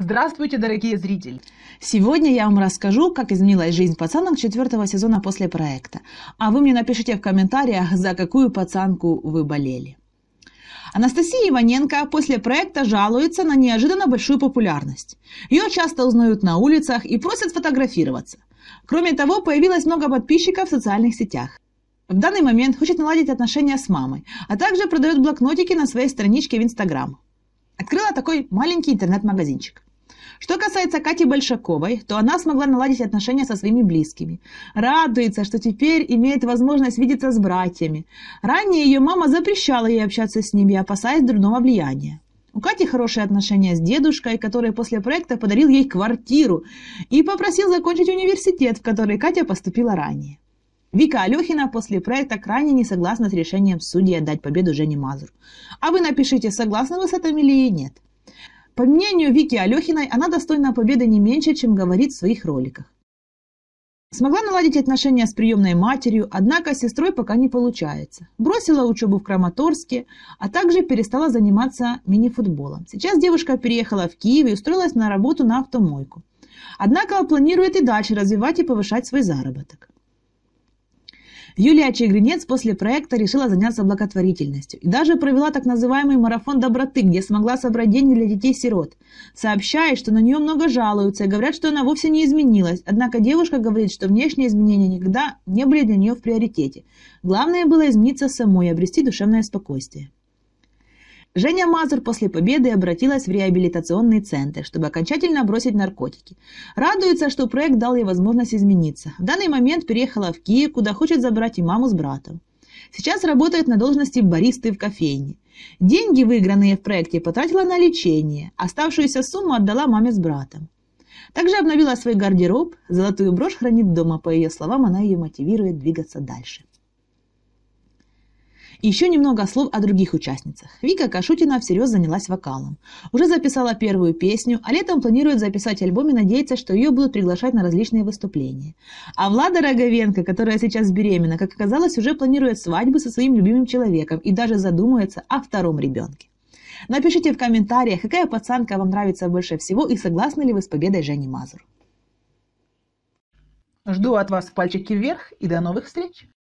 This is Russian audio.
Здравствуйте, дорогие зрители! Сегодня я вам расскажу, как изменилась жизнь пацанок четвертого сезона после проекта. А вы мне напишите в комментариях, за какую пацанку вы болели. Анастасия Иваненко после проекта жалуется на неожиданно большую популярность. Ее часто узнают на улицах и просят сфотографироваться. Кроме того, появилось много подписчиков в социальных сетях. В данный момент хочет наладить отношения с мамой, а также продает блокнотики на своей страничке в Инстаграм. Открыла такой маленький интернет-магазинчик. Что касается Кати Большаковой, то она смогла наладить отношения со своими близкими. Радуется, что теперь имеет возможность видеться с братьями. Ранее ее мама запрещала ей общаться с ними, опасаясь дурного влияния. У Кати хорошие отношения с дедушкой, который после проекта подарил ей квартиру и попросил закончить университет, в который Катя поступила ранее. Вика Алехина после проекта крайне не согласна с решением судьи отдать победу Жене Мазур. А вы напишите, согласны вы с этим или нет. По мнению Вики Алехиной, она достойна победы не меньше, чем говорит в своих роликах. Смогла наладить отношения с приемной матерью, однако с сестрой пока не получается. Бросила учебу в Краматорске, а также перестала заниматься мини-футболом. Сейчас девушка переехала в Киев и устроилась на работу на автомойку. Однако планирует и дальше развивать и повышать свой заработок. Юлия Чегринец после проекта решила заняться благотворительностью и даже провела так называемый марафон доброты, где смогла собрать деньги для детей-сирот. Сообщает, что на нее много жалуются и говорят, что она вовсе не изменилась, однако девушка говорит, что внешние изменения никогда не были для нее в приоритете. Главное было измениться самой и обрести душевное спокойствие. Женя Мазур после победы обратилась в реабилитационный центр, чтобы окончательно бросить наркотики. Радуется, что проект дал ей возможность измениться. В данный момент переехала в Киев, куда хочет забрать и маму с братом. Сейчас работает на должности баристы в кофейне. Деньги, выигранные в проекте, потратила на лечение. Оставшуюся сумму отдала маме с братом. Также обновила свой гардероб. Золотую брошь хранит дома, по ее словам, она ее мотивирует двигаться дальше еще немного слов о других участницах. Вика Кашутина всерьез занялась вокалом. Уже записала первую песню, а летом планирует записать альбом и надеется, что ее будут приглашать на различные выступления. А Влада Роговенко, которая сейчас беременна, как оказалось, уже планирует свадьбу со своим любимым человеком и даже задумывается о втором ребенке. Напишите в комментариях, какая пацанка вам нравится больше всего и согласны ли вы с победой Жени Мазур. Жду от вас пальчики вверх и до новых встреч!